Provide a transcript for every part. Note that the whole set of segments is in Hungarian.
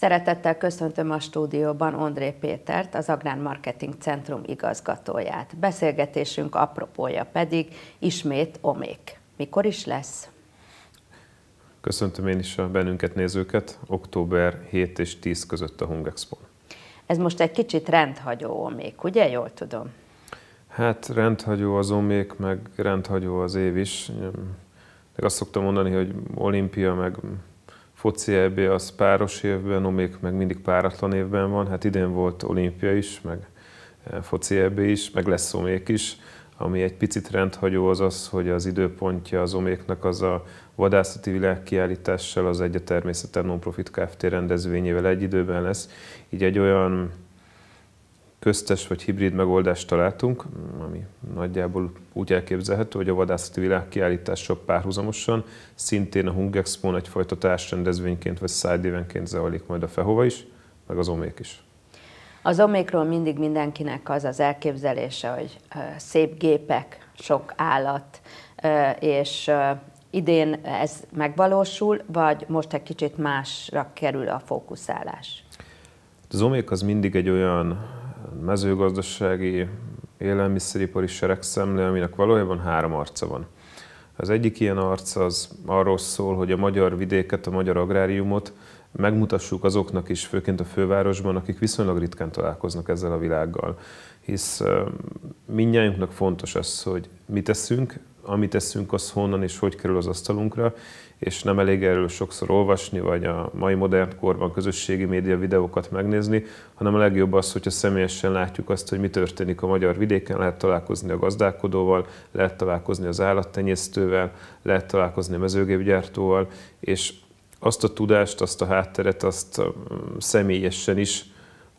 Szeretettel köszöntöm a stúdióban André Pétert, az Agrán Marketing Centrum igazgatóját. Beszélgetésünk apropója pedig ismét Omék. Mikor is lesz? Köszöntöm én is a bennünket nézőket, október 7 és 10 között a Hungexpo. Ez most egy kicsit rendhagyó omék, ugye? Jól tudom. Hát rendhagyó az omék, meg rendhagyó az év is. Hm, meg azt szoktam mondani, hogy olimpia, meg foci EB az páros évben, még meg mindig páratlan évben van, hát idén volt olimpia is, meg e, foci EB is, meg lesz Omék is. Ami egy picit rendhagyó az az, hogy az időpontja az Oméknak az a vadászati világkiállítással az egy a természeten non-profit Kft. rendezvényével egy időben lesz. Így egy olyan köztes vagy hibrid megoldást találtunk, ami nagyjából úgy elképzelhető, hogy a vadászati világkiállítással párhuzamosan szintén a Expo egyfajta társrendezvényként vagy side zajlik majd a Fehova is, meg az Omék is. Az Omékról mindig mindenkinek az az elképzelése, hogy szép gépek, sok állat, és idén ez megvalósul, vagy most egy kicsit másra kerül a fókuszálás? Az omék az mindig egy olyan mezőgazdasági, élelmiszeripari seregszemle, aminek valójában három arca van. Az egyik ilyen arc az arról szól, hogy a magyar vidéket, a magyar agráriumot megmutassuk azoknak is, főként a fővárosban, akik viszonylag ritkán találkoznak ezzel a világgal. Hisz mindnyájunknak fontos az, hogy mit teszünk, amit teszünk, az honnan és hogy kerül az asztalunkra, és nem elég erről sokszor olvasni, vagy a mai modern korban közösségi média videókat megnézni, hanem a legjobb az, hogyha személyesen látjuk azt, hogy mi történik a magyar vidéken, lehet találkozni a gazdálkodóval, lehet találkozni az állattenyésztővel, lehet találkozni a mezőgépgyártóval, és azt a tudást, azt a hátteret, azt személyesen is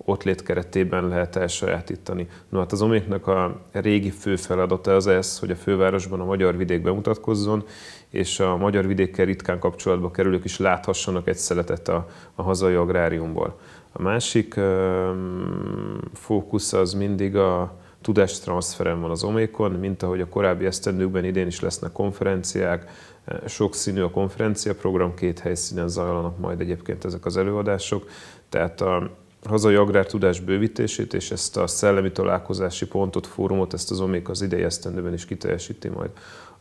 ott létkeretében lehet elsajátítani. No hát az oméknak a régi fő feladata az ez, hogy a fővárosban a magyar vidék bemutatkozzon, és a magyar vidékkel ritkán kapcsolatba kerülők is láthassanak egy szeletet a, a hazai agráriumból. A másik um, fókusz az mindig a tudástranszferen van az Omékon, mint ahogy a korábbi esztendőkben idén is lesznek konferenciák, sokszínű a konferencia program, két helyszínen zajlanak majd egyébként ezek az előadások, tehát a hazai agrártudás bővítését és ezt a szellemi találkozási pontot, fórumot, ezt az Omék az idei esztendőben is kiteljesíti majd.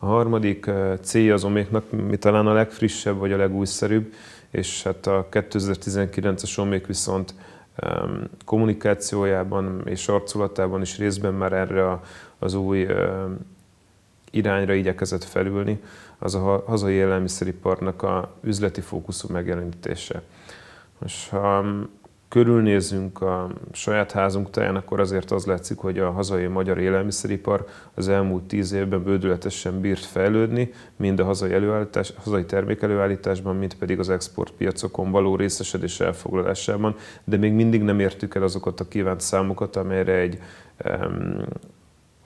A harmadik célja az Oméknak, mi talán a legfrissebb vagy a legújszerűbb, és hát a 2019-es Omék viszont kommunikációjában és arculatában is részben már erre az új irányra igyekezett felülni, az a hazai élelmiszeriparnak a üzleti fókuszú megjelenítése. Most ha körülnézünk a saját házunk táján, akkor azért az látszik, hogy a hazai magyar élelmiszeripar az elmúlt tíz évben bődületesen bírt fejlődni, mind a hazai, előállítás, hazai termékelőállításban, mind pedig az exportpiacokon való részesedés elfoglalásában, de még mindig nem értük el azokat a kívánt számokat, amelyre egy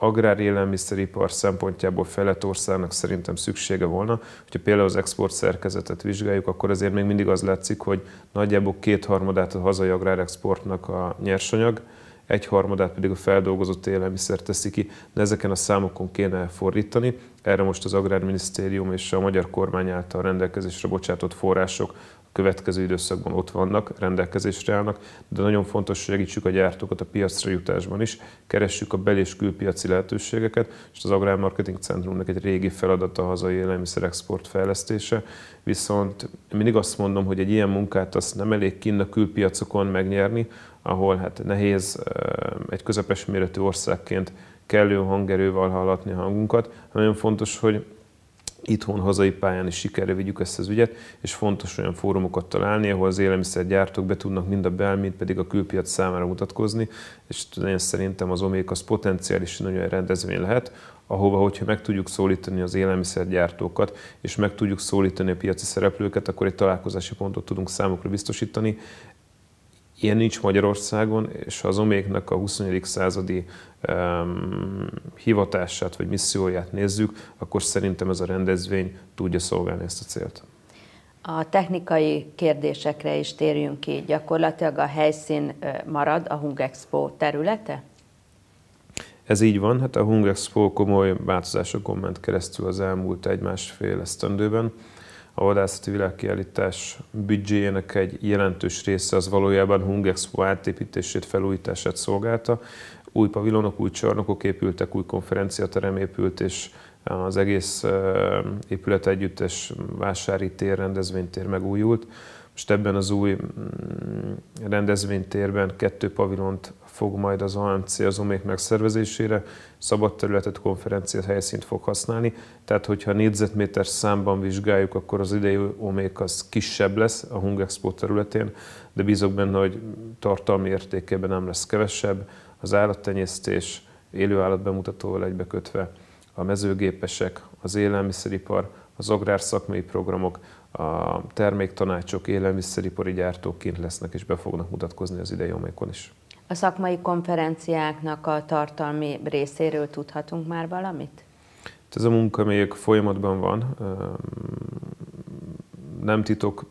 agrárélelmiszeripar szempontjából fejlett országnak szerintem szüksége volna. Hogyha például az export szerkezetet vizsgáljuk, akkor azért még mindig az látszik, hogy nagyjából kétharmadát a hazai agrárexportnak a nyersanyag, egyharmadát pedig a feldolgozott élelmiszer teszi ki, de ezeken a számokon kéne fordítani. Erre most az Agrárminisztérium és a magyar kormány által rendelkezésre bocsátott források a következő időszakban ott vannak, rendelkezésre állnak, de nagyon fontos, hogy segítsük a gyártókat a piacra jutásban is, keressük a bel- és külpiaci lehetőségeket, és az Agrármarketing Centrumnak egy régi feladata a hazai élelmiszerexport fejlesztése, viszont mindig azt mondom, hogy egy ilyen munkát azt nem elég kinn a külpiacokon megnyerni, ahol hát nehéz egy közepes méretű országként kellő hangerővel hallatni a hangunkat. Hát nagyon fontos, hogy itthon, hazai pályán is sikerre vigyük ezt az ügyet, és fontos olyan fórumokat találni, ahol az élelmiszergyártók be tudnak mind a bel, mind pedig a külpiac számára mutatkozni, és én szerintem az omék az potenciális nagyon rendezvény lehet, ahova, hogyha meg tudjuk szólítani az élelmiszergyártókat, és meg tudjuk szólítani a piaci szereplőket, akkor egy találkozási pontot tudunk számukra biztosítani. Ilyen nincs Magyarországon, és az oméknak a 20. századi um, hivatását vagy misszióját nézzük, akkor szerintem ez a rendezvény tudja szolgálni ezt a célt. A technikai kérdésekre is térjünk ki. Gyakorlatilag a helyszín marad a Hung Expo területe? Ez így van, hát a Hung Expo komoly változásokon ment keresztül az elmúlt egy-másfél esztendőben a vadászati világkiállítás büdzséjének egy jelentős része az valójában Hung Expo átépítését, felújítását szolgálta. Új pavilonok, új csarnokok épültek, új konferenciaterem épült, és az egész épület együttes vásári tér, rendezvénytér megújult. Most ebben az új mm, rendezvénytérben kettő pavilont fog majd az AMC az omék megszervezésére, szabad területet, konferencia helyszínt fog használni, tehát hogyha négyzetméter számban vizsgáljuk, akkor az idei omék az kisebb lesz a Hung Expo területén, de bízok benne, hogy tartalmi értékében nem lesz kevesebb, az állattenyésztés élő állatbemutatóval egybekötve, a mezőgépesek, az élelmiszeripar, az agrár szakmai programok, a terméktanácsok, élelmiszeripari gyártók kint lesznek és be fognak mutatkozni az idejomékon is. A szakmai konferenciáknak a tartalmi részéről tudhatunk már valamit? Hát ez a munka még folyamatban van. Nem titok,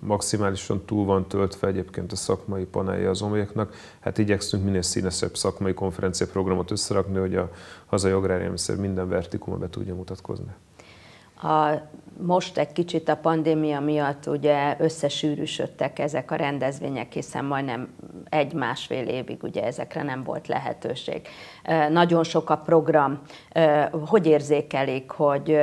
maximálisan túl van töltve egyébként a szakmai panelje az oméknak. Hát igyekszünk minél színesebb szakmai konferencia programot összerakni, hogy a hazai agrárjelmiszer minden vertikuma be tudja mutatkozni. A, most egy kicsit a pandémia miatt ugye összesűrűsödtek ezek a rendezvények, hiszen majdnem egy-másfél évig ugye ezekre nem volt lehetőség. Nagyon sok a program. Hogy érzékelik, hogy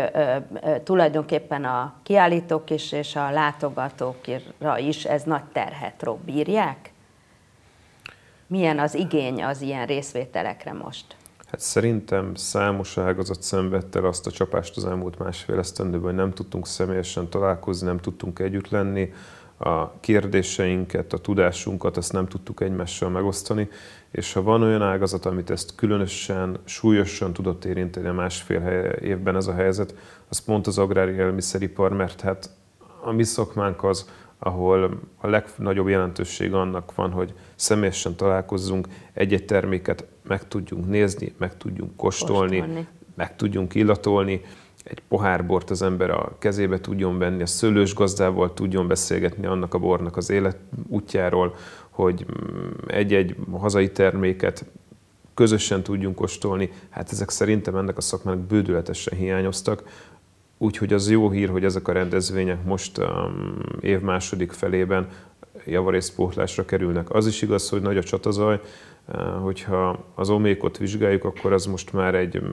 tulajdonképpen a kiállítók is és a látogatókra is ez nagy terhet bírják? Milyen az igény az ilyen részvételekre most? Hát szerintem számos ágazat szenvedte el azt a csapást az elmúlt másfél esztendőben, hogy nem tudtunk személyesen találkozni, nem tudtunk együtt lenni, a kérdéseinket, a tudásunkat, ezt nem tudtuk egymással megosztani, és ha van olyan ágazat, amit ezt különösen súlyosan tudott érinteni a másfél évben ez a helyzet, az pont az agrári élmiszeripar, mert hát a mi szakmánk az, ahol a legnagyobb jelentőség annak van, hogy személyesen találkozzunk, egy-egy terméket meg tudjunk nézni, meg tudjunk kóstolni, kóstolni. meg tudjunk illatolni, egy pohár bort az ember a kezébe tudjon venni, a szőlős gazdával tudjon beszélgetni annak a bornak az élet útjáról, hogy mm, egy-egy hazai terméket közösen tudjunk kóstolni. Hát ezek szerintem ennek a szakmának bődületesen hiányoztak. Úgyhogy az jó hír, hogy ezek a rendezvények most um, év második felében javarészt pótlásra kerülnek. Az is igaz, hogy nagy a csatazaj, uh, hogyha az omékot vizsgáljuk, akkor az most már egy mm,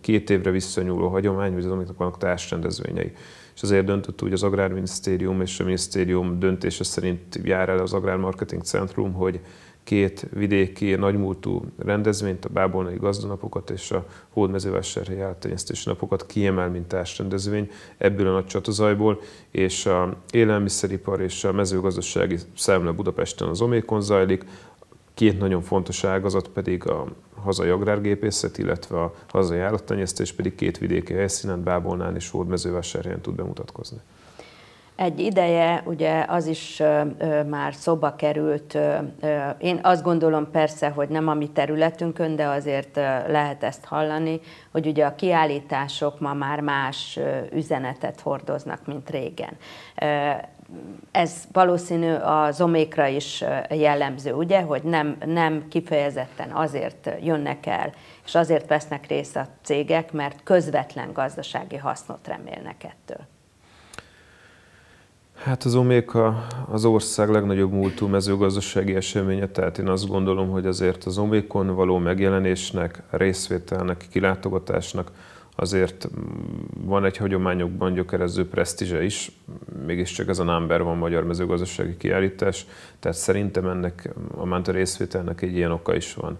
két évre visszanyúló hagyomány, hogy az oméknak vannak társrendezvényei. És azért döntött úgy az Agrárminisztérium és a minisztérium döntése szerint jár el az Agrármarketing Centrum, hogy két vidéki nagymúltú rendezvényt, a Bábolnai gazdanapokat és a Hódmezővásárhelyi állattenyésztési napokat kiemel mintás rendezvény ebből a nagy csatozajból, és a élelmiszeripar és a mezőgazdasági számla Budapesten az Omékon zajlik, két nagyon fontos ágazat pedig a hazai agrárgépészet, illetve a hazai állattenyésztés pedig két vidéki helyszínen, Bábolnán és Hódmezővásárhelyen tud bemutatkozni. Egy ideje, ugye az is már szoba került, én azt gondolom persze, hogy nem a mi területünkön, de azért lehet ezt hallani, hogy ugye a kiállítások ma már más üzenetet hordoznak, mint régen ez valószínű a zomékra is jellemző, ugye, hogy nem, nem kifejezetten azért jönnek el, és azért vesznek részt a cégek, mert közvetlen gazdasági hasznot remélnek ettől. Hát az Oméka az ország legnagyobb múltú mezőgazdasági eseménye, tehát én azt gondolom, hogy azért az Omékon való megjelenésnek, részvételnek, kilátogatásnak azért mm, van egy hagyományokban gyökerező presztízse is, mégiscsak ez a number van magyar mezőgazdasági kiállítás, tehát szerintem ennek a mentő részvételnek egy ilyen oka is van.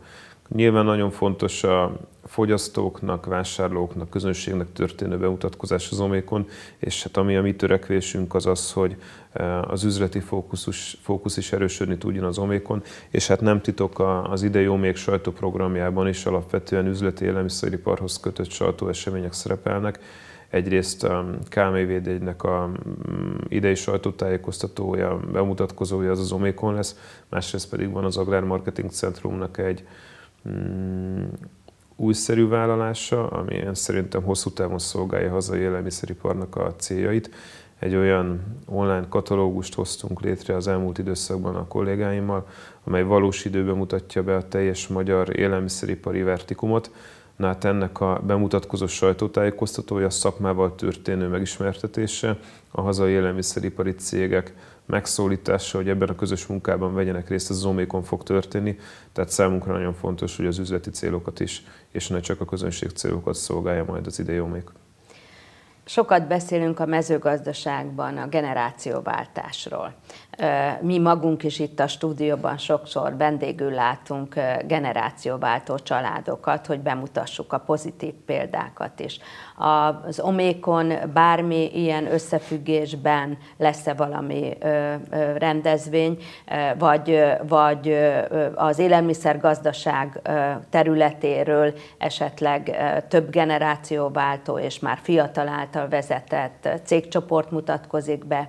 Nyilván nagyon fontos a, fogyasztóknak, vásárlóknak, közönségnek történő bemutatkozás az Omékon, és hát ami a mi törekvésünk az az, hogy e, az üzleti fókusz, fókusz is erősödni tudjon az Omékon, és hát nem titok az idei Omék sajtóprogramjában is alapvetően üzleti élelmiszeriparhoz kötött sajtóesemények szerepelnek, egyrészt e, a KMV egynek a idei sajtótájékoztatója, bemutatkozója az az Omékon lesz, másrészt pedig van az Agrármarketing Centrumnak egy újszerű vállalása, ami szerintem hosszú távon szolgálja hazai élelmiszeriparnak a céljait. Egy olyan online katalógust hoztunk létre az elmúlt időszakban a kollégáimmal, amely valós időben mutatja be a teljes magyar élelmiszeripari vertikumot, hát ennek a bemutatkozó sajtótájékoztatója, a szakmával történő megismertetése, a hazai élelmiszeripari cégek megszólítása, hogy ebben a közös munkában vegyenek részt, az zomékon fog történni. Tehát számunkra nagyon fontos, hogy az üzleti célokat is, és ne csak a közönség célokat szolgálja majd az idei Sokat beszélünk a mezőgazdaságban a generációváltásról mi magunk is itt a stúdióban sokszor vendégül látunk generációváltó családokat, hogy bemutassuk a pozitív példákat is. Az Omékon bármi ilyen összefüggésben lesz-e valami rendezvény, vagy, vagy az élelmiszergazdaság területéről esetleg több generációváltó és már fiatal által vezetett cégcsoport mutatkozik be,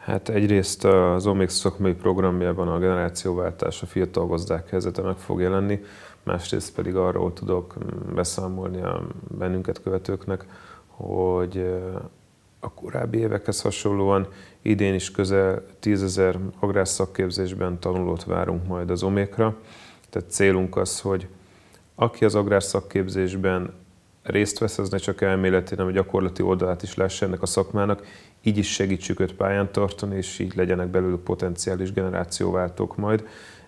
Hát egyrészt az OMIX szakmai programjában a generációváltás a fiatal gazdák helyzete meg fog jelenni, másrészt pedig arról tudok beszámolni a bennünket követőknek, hogy a korábbi évekhez hasonlóan idén is közel 10 ezer agrárszakképzésben tanulót várunk majd az omékra. Tehát célunk az, hogy aki az agrárszakképzésben részt vesz, az ne csak elméleti, hanem a gyakorlati oldalát is lássa ennek a szakmának, így is segítsük őt pályán tartani, és így legyenek belőle potenciális generációváltók majd.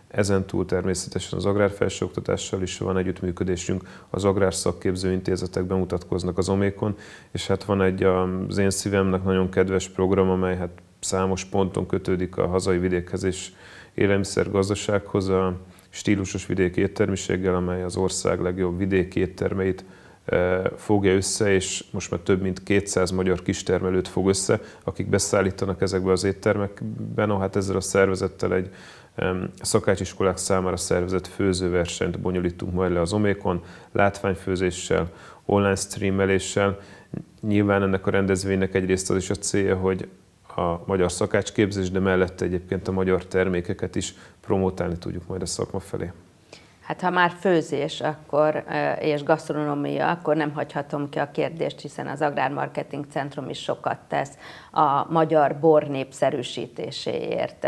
Ezen túl természetesen az agrárfelsőoktatással is van együttműködésünk, az agrárszakképző intézetek bemutatkoznak az Omékon, és hát van egy az én szívemnek nagyon kedves program, amely hát számos ponton kötődik a hazai vidékhez és élelmiszergazdasághoz, a stílusos vidéki éttermiséggel, amely az ország legjobb vidéki éttermeit fogja össze, és most már több mint 200 magyar kistermelőt fog össze, akik beszállítanak ezekbe az éttermekben, No, hát ezzel a szervezettel egy szakácsiskolák számára szervezett főzőversenyt bonyolítunk majd le az Omékon, látványfőzéssel, online streameléssel. Nyilván ennek a rendezvénynek egyrészt az is a célja, hogy a magyar szakácsképzés, de mellette egyébként a magyar termékeket is promotálni tudjuk majd a szakma felé. Hát ha már főzés akkor, és gasztronómia, akkor nem hagyhatom ki a kérdést, hiszen az Agrármarketing Centrum is sokat tesz a magyar bor népszerűsítéséért.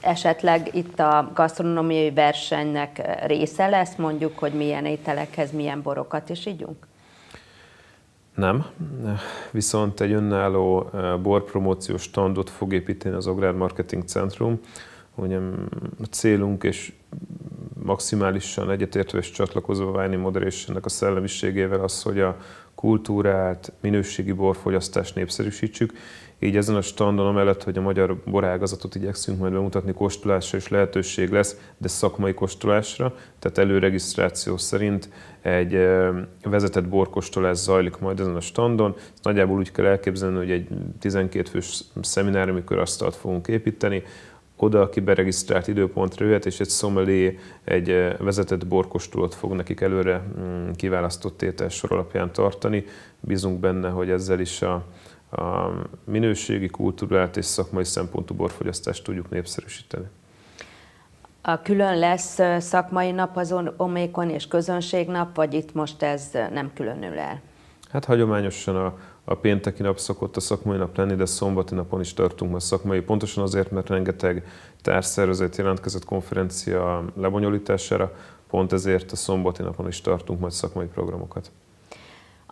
Esetleg itt a gasztronómiai versenynek része lesz, mondjuk, hogy milyen ételekhez milyen borokat is ígyunk? Nem, viszont egy önálló borpromóciós standot fog építeni az Agrármarketing Centrum, hogy mm, a célunk és maximálisan egyetértve és csatlakozva válni Moderationnek a szellemiségével az, hogy a kultúrát, minőségi borfogyasztást népszerűsítsük. Így ezen a standon amellett, hogy a magyar borágazatot igyekszünk majd bemutatni kóstolásra is lehetőség lesz, de szakmai kóstolásra, tehát előregisztráció szerint egy vezetett borkóstolás zajlik majd ezen a standon. nagyjából úgy kell elképzelni, hogy egy 12 fős szemináriumi körasztalt fogunk építeni, oda, aki beregisztrált időpontra jöhet, és egy szomeli egy eh, vezetett borkostulót fog nekik előre mm, kiválasztott sor alapján tartani. Bízunk benne, hogy ezzel is a, a minőségi, kultúrát és szakmai szempontú borfogyasztást tudjuk népszerűsíteni. A külön lesz eh, szakmai nap azon Omékon és közönségnap, vagy itt most ez eh, nem különül el? Hát hagyományosan a a pénteki nap szokott a szakmai nap lenni, de szombati napon is tartunk már szakmai, pontosan azért, mert rengeteg társszervezet jelentkezett konferencia lebonyolítására, pont ezért a szombati napon is tartunk majd szakmai programokat.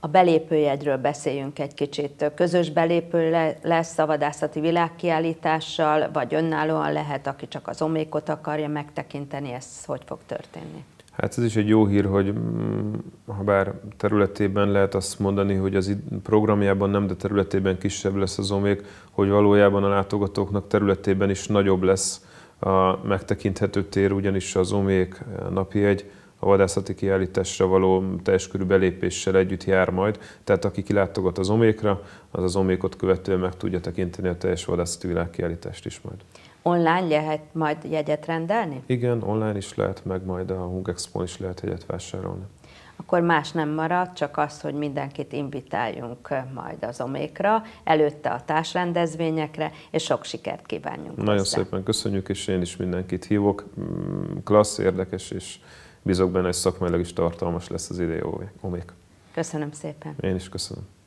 A belépőjegyről beszéljünk egy kicsit. Közös belépő lesz a vadászati világkiállítással, vagy önállóan lehet, aki csak az omékot akarja megtekinteni, ez hogy fog történni? Hát ez is egy jó hír, hogy mm, ha bár területében lehet azt mondani, hogy az programjában nem, de területében kisebb lesz az omék, hogy valójában a látogatóknak területében is nagyobb lesz a megtekinthető tér, ugyanis az omék napi egy a vadászati kiállításra való teljes körű belépéssel együtt jár majd, tehát aki kilátogat az omékra, az az omékot követően meg tudja tekinteni a teljes vadászati világkiállítást is majd. Online lehet majd jegyet rendelni? Igen, online is lehet, meg majd a Hungexpo is lehet jegyet vásárolni. Akkor más nem marad, csak az, hogy mindenkit invitáljunk majd az Omékra, előtte a társrendezvényekre, és sok sikert kívánjunk. Nagyon hozzá. szépen köszönjük, és én is mindenkit hívok. Mm, klassz, érdekes, és bízok benne, hogy szakmailag is tartalmas lesz az idei Omék. Köszönöm szépen. Én is köszönöm.